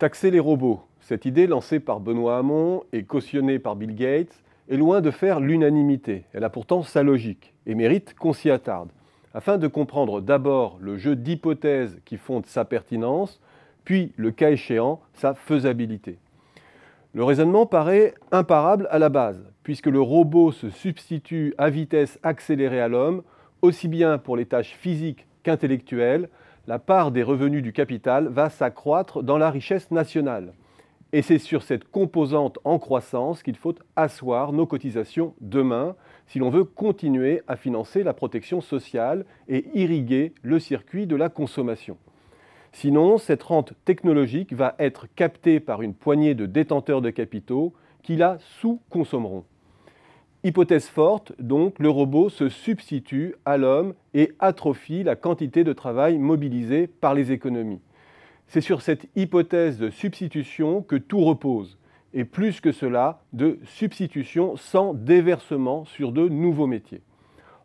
Taxer les robots, cette idée lancée par Benoît Hamon et cautionnée par Bill Gates, est loin de faire l'unanimité. Elle a pourtant sa logique et mérite qu'on s'y attarde, afin de comprendre d'abord le jeu d'hypothèses qui fonde sa pertinence, puis le cas échéant, sa faisabilité. Le raisonnement paraît imparable à la base, puisque le robot se substitue à vitesse accélérée à l'homme, aussi bien pour les tâches physiques qu'intellectuelles, la part des revenus du capital va s'accroître dans la richesse nationale. Et c'est sur cette composante en croissance qu'il faut asseoir nos cotisations demain si l'on veut continuer à financer la protection sociale et irriguer le circuit de la consommation. Sinon, cette rente technologique va être captée par une poignée de détenteurs de capitaux qui la sous-consommeront. Hypothèse forte, donc, le robot se substitue à l'homme et atrophie la quantité de travail mobilisée par les économies. C'est sur cette hypothèse de substitution que tout repose, et plus que cela, de substitution sans déversement sur de nouveaux métiers.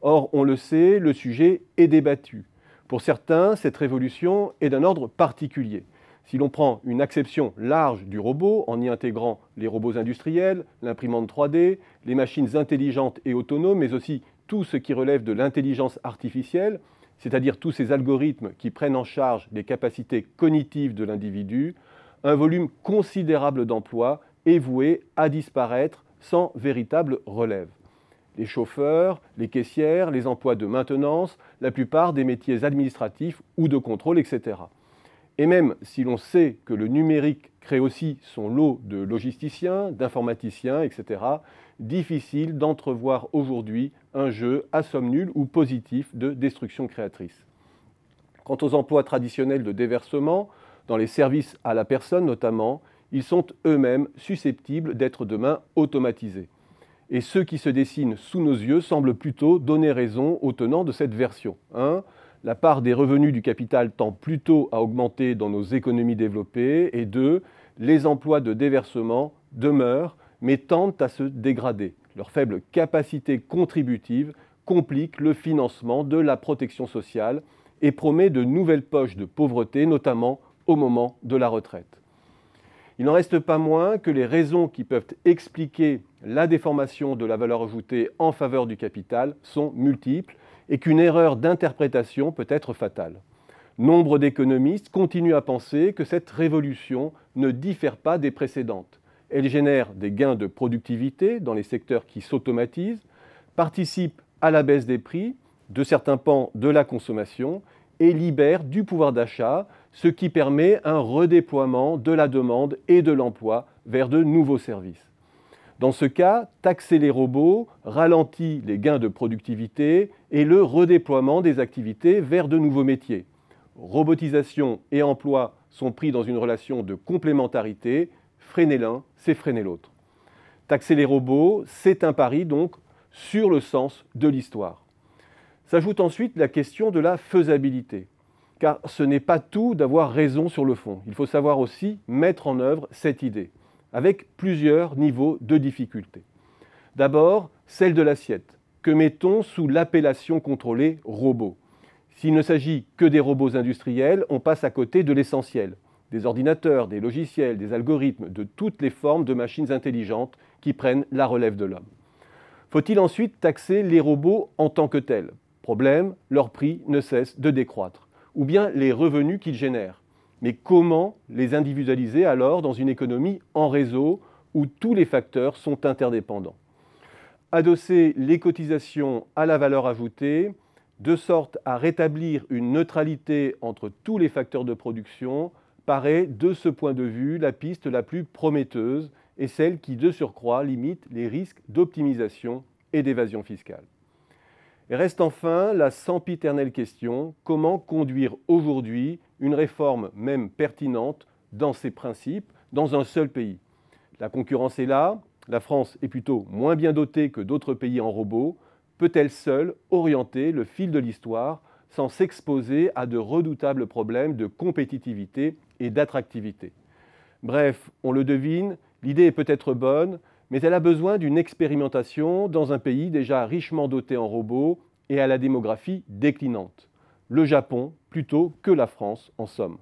Or, on le sait, le sujet est débattu. Pour certains, cette révolution est d'un ordre particulier. Si l'on prend une acception large du robot, en y intégrant les robots industriels, l'imprimante 3D, les machines intelligentes et autonomes, mais aussi tout ce qui relève de l'intelligence artificielle, c'est-à-dire tous ces algorithmes qui prennent en charge les capacités cognitives de l'individu, un volume considérable d'emplois est voué à disparaître sans véritable relève. Les chauffeurs, les caissières, les emplois de maintenance, la plupart des métiers administratifs ou de contrôle, etc. Et même si l'on sait que le numérique crée aussi son lot de logisticiens, d'informaticiens, etc., difficile d'entrevoir aujourd'hui un jeu à somme nulle ou positif de destruction créatrice. Quant aux emplois traditionnels de déversement, dans les services à la personne notamment, ils sont eux-mêmes susceptibles d'être demain automatisés. Et ceux qui se dessinent sous nos yeux semblent plutôt donner raison aux tenants de cette version. Hein la part des revenus du capital tend plutôt à augmenter dans nos économies développées. Et deux, les emplois de déversement demeurent, mais tendent à se dégrader. Leur faible capacité contributive complique le financement de la protection sociale et promet de nouvelles poches de pauvreté, notamment au moment de la retraite. Il n'en reste pas moins que les raisons qui peuvent expliquer la déformation de la valeur ajoutée en faveur du capital sont multiples et qu'une erreur d'interprétation peut être fatale. Nombre d'économistes continuent à penser que cette révolution ne diffère pas des précédentes. Elle génère des gains de productivité dans les secteurs qui s'automatisent, participe à la baisse des prix de certains pans de la consommation et libère du pouvoir d'achat, ce qui permet un redéploiement de la demande et de l'emploi vers de nouveaux services. Dans ce cas, taxer les robots ralentit les gains de productivité et le redéploiement des activités vers de nouveaux métiers. Robotisation et emploi sont pris dans une relation de complémentarité. Freiner l'un, c'est freiner l'autre. Taxer les robots, c'est un pari donc sur le sens de l'histoire. S'ajoute ensuite la question de la faisabilité, car ce n'est pas tout d'avoir raison sur le fond. Il faut savoir aussi mettre en œuvre cette idée avec plusieurs niveaux de difficulté. D'abord, celle de l'assiette, que mettons sous l'appellation contrôlée robot. S'il ne s'agit que des robots industriels, on passe à côté de l'essentiel, des ordinateurs, des logiciels, des algorithmes, de toutes les formes de machines intelligentes qui prennent la relève de l'homme. Faut-il ensuite taxer les robots en tant que tels Problème, leur prix ne cesse de décroître, ou bien les revenus qu'ils génèrent. Mais comment les individualiser alors dans une économie en réseau où tous les facteurs sont interdépendants Adosser les cotisations à la valeur ajoutée, de sorte à rétablir une neutralité entre tous les facteurs de production, paraît, de ce point de vue, la piste la plus prometteuse et celle qui, de surcroît, limite les risques d'optimisation et d'évasion fiscale. reste enfin la sempiternelle question comment conduire aujourd'hui une réforme même pertinente dans ses principes dans un seul pays. La concurrence est là, la France est plutôt moins bien dotée que d'autres pays en robots. Peut-elle seule orienter le fil de l'histoire sans s'exposer à de redoutables problèmes de compétitivité et d'attractivité Bref, on le devine, l'idée est peut-être bonne, mais elle a besoin d'une expérimentation dans un pays déjà richement doté en robots et à la démographie déclinante. Le Japon, plutôt que la France en somme.